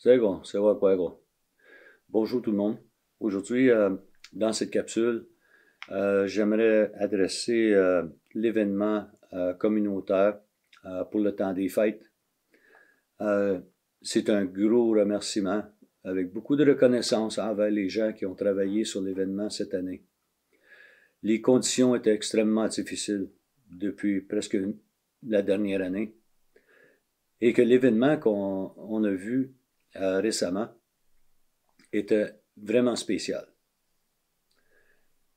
C'est bon, c'est Bonjour tout le monde. Aujourd'hui, euh, dans cette capsule, euh, j'aimerais adresser euh, l'événement communautaire pour le temps des fêtes. c'est un gros remerciement avec beaucoup de reconnaissance envers les gens qui ont travaillé sur l'événement cette année. Les conditions étaient extrêmement difficiles depuis presque la dernière année et que l'événement qu'on a vu euh, récemment était vraiment spécial.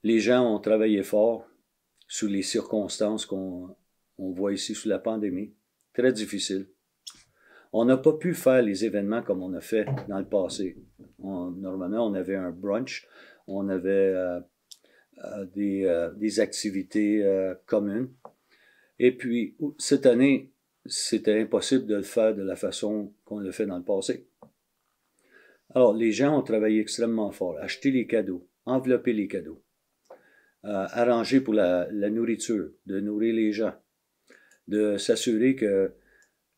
Les gens ont travaillé fort sous les circonstances qu'on voit ici sous la pandémie, très difficile. On n'a pas pu faire les événements comme on a fait dans le passé. normalement, on avait un brunch, on avait euh, euh, des, des, activités communes. Et puis, cette année, c'était impossible de le faire de la façon qu'on le fait dans le passé. Alors, les gens ont travaillé extrêmement fort. Acheter les cadeaux, envelopper les cadeaux, euh, arranger pour la, nourriture, de nourrir les gens, de s'assurer que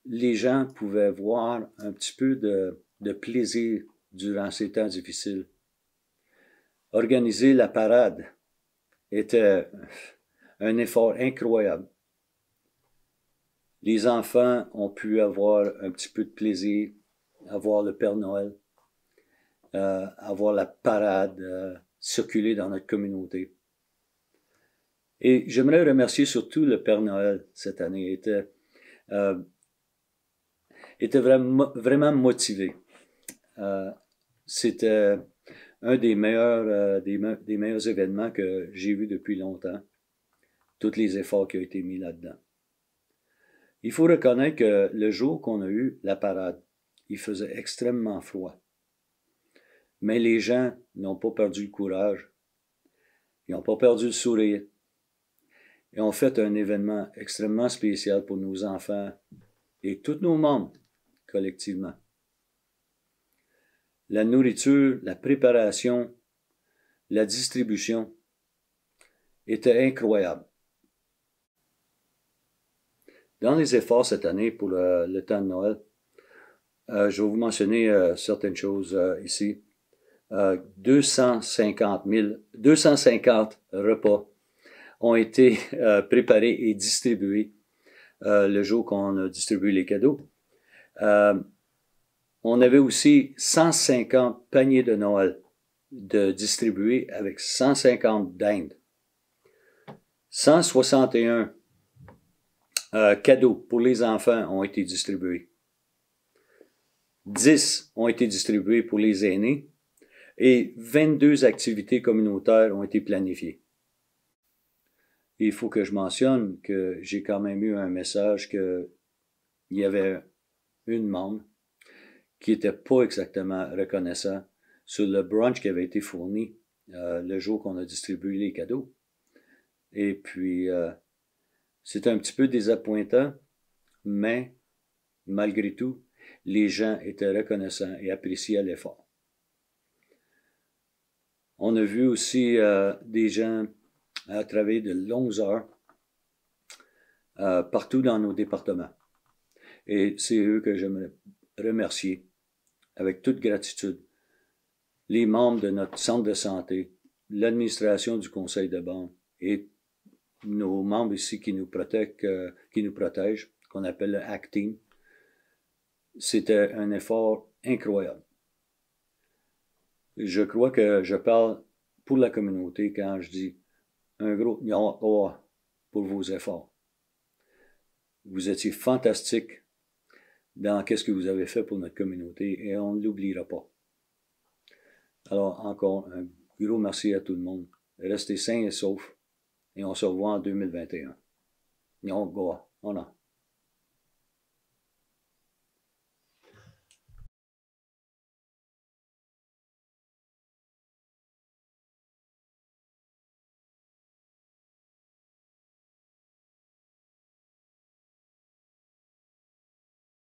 les gens pouvaient voir un petit peu de, de plaisir durant ces temps difficiles. Organiser la parade était un effort incroyable. Les enfants ont pu avoir un petit peu de plaisir avoir le Père Noël. Euh, avoir la parade, euh, circuler dans notre communauté. Et j'aimerais remercier surtout le Père Noël cette année. Il était, euh, était vraiment, vraiment motivé. C'était un des meilleurs, des, des meilleurs événements que j'ai vu depuis longtemps. Tous les efforts qui ont été mis là-dedans. Il faut reconnaître que le jour qu'on a eu la parade, il faisait extrêmement froid. Mais les gens n'ont pas perdu le courage. Ils n'ont pas perdu le sourire. Et ont fait un événement extrêmement spécial pour nos enfants et tous nos membres collectivement. La nourriture, la préparation, la distribution était incroyable. Dans les efforts cette année pour euh, le, temps de Noël, euh, je vais vous mentionner euh, certaines choses ici. 250, euh, 250 repas ont été euh, préparés et distribués euh, le jour qu'on a distribué les cadeaux. on avait aussi 150 paniers de Noël de distribués avec 150 dindes. 161 cadeaux pour les enfants ont été distribués. 10 ont été distribués pour les aînés et 22 activités communautaires ont été planifiées. Il faut que je mentionne que j'ai quand même eu un message qu'il y avait une membre qui n'était pas exactement reconnaissant sur le brunch qui avait été fourni euh, le jour qu'on a distribué les cadeaux. Et puis, euh, c'est un petit peu désappointant, mais malgré tout, les gens étaient reconnaissants et appréciaient l'effort. On a vu aussi euh, des gens à euh, travailler de longues heures euh, partout dans nos départements. Et c'est eux que j'aimerais remercier avec toute gratitude. Les membres de notre centre de santé, l'administration du conseil de banque et nos membres ici qui nous, qui nous protègent, qu'on appelle le Team. C'était un effort incroyable je crois que je parle pour la communauté quand je dis un gros miroir pour vos efforts. Vous étiez fantastique dans ce que vous avez fait pour notre communauté et on ne l'oubliera pas. Alors encore un gros merci à tout le monde. Restez sains et saufs et on se revoit en 2021. Un on A ».